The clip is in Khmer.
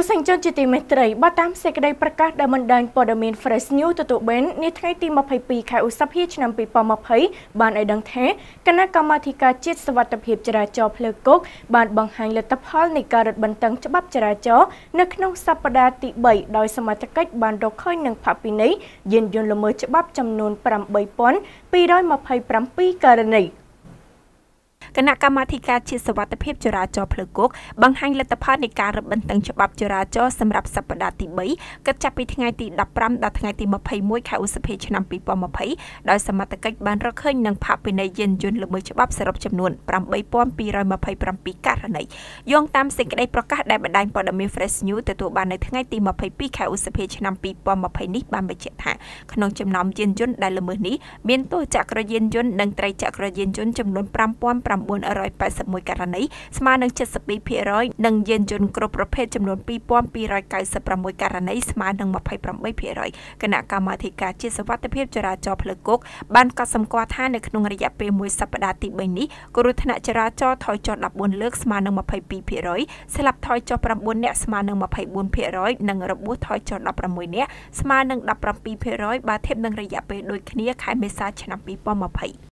ទស្សនិកជនជាទីមេត្រីបើតាមសេចក្តីប្រកាសដែលបណ្ដាញព័ត៌មាន Fresh News ទទួលបាននាថ្ងៃទី22ខែឧសភាឆ្នាំ2020បានឲ្យដឹងថាគណៈកម្មាធិការជាតិសវត្ថភាពចរាចរណ៍ផ្លូវគោកបានបង្ហាញលទ្ធផលនៃការរឹតបន្តឹងច្បាប់ចរាចរណ៍នៅក្នុងសប្តាហ៍ទី3ដោយសមត្ថកិច្ចបានរកឃើញនិងផាកពិន័យយានយន្តល្មើសច្បាប់ចំនួន8227ករណីគណៈកម្មាធិការជាតិសុវត្ថិភាពចរាចរណ៍ផ្លូវគោកបង្ហាញលទ្ធផលនៃការរឹតបន្តឹងច្បាប់ចរាចរណ៍សម្រាប់សប្តាហ៍ទី3គិតចាប់ពីថ្ងៃទី15ដល់ថ្ងៃទី21ខែឧសភាឆ្នាំ2020ដោយសមត្ថកិច្ចបានរកឃើញនិងផាកពិន័យយានយន្តល្មើសច្បាប់សរុបចំនួន8227ករណីយោងតាមសេចក្តីប្រកាសដែលបណ្ដាញព័ត៌មាន Fresh News ទទួលបាននៅថ្ងៃទី22ខែឧសភាឆ្នាំ2020នេះបានបញ្ជាក់ថា ក្នុងចំណោមយានយន្តដែលល្មើសនេះមានទោសចក្រយានយន្តនិងត្រីចក្រយានយន្តចំនួន5500 1981ករណីស្មើនឹង72%និងយានយន្តគ្រប់ប្រភេទចំនួន2296ករណីស្មើនឹង28%គណៈកម្មាធិការជាតិសុវត្ថិភាពចរាចរណ៍ផ្លូវគោកបានកត់សម្គាល់ថានៅក្នុងរយៈពេលមួយសប្តាហ៍ទី3នេះគ្រោះថ្នាក់ចរាចរណ៍ថយចុះ14លើកស្មើនឹង22%ស្លាប់ថយចុះ9នាក់ស្មើនឹង24%និងរបួសថយចុះ16នាក់ស្មើនឹង17%បើធៀបនឹងរយៈពេលដូចគ្នាខែមេសាឆ្នាំ2020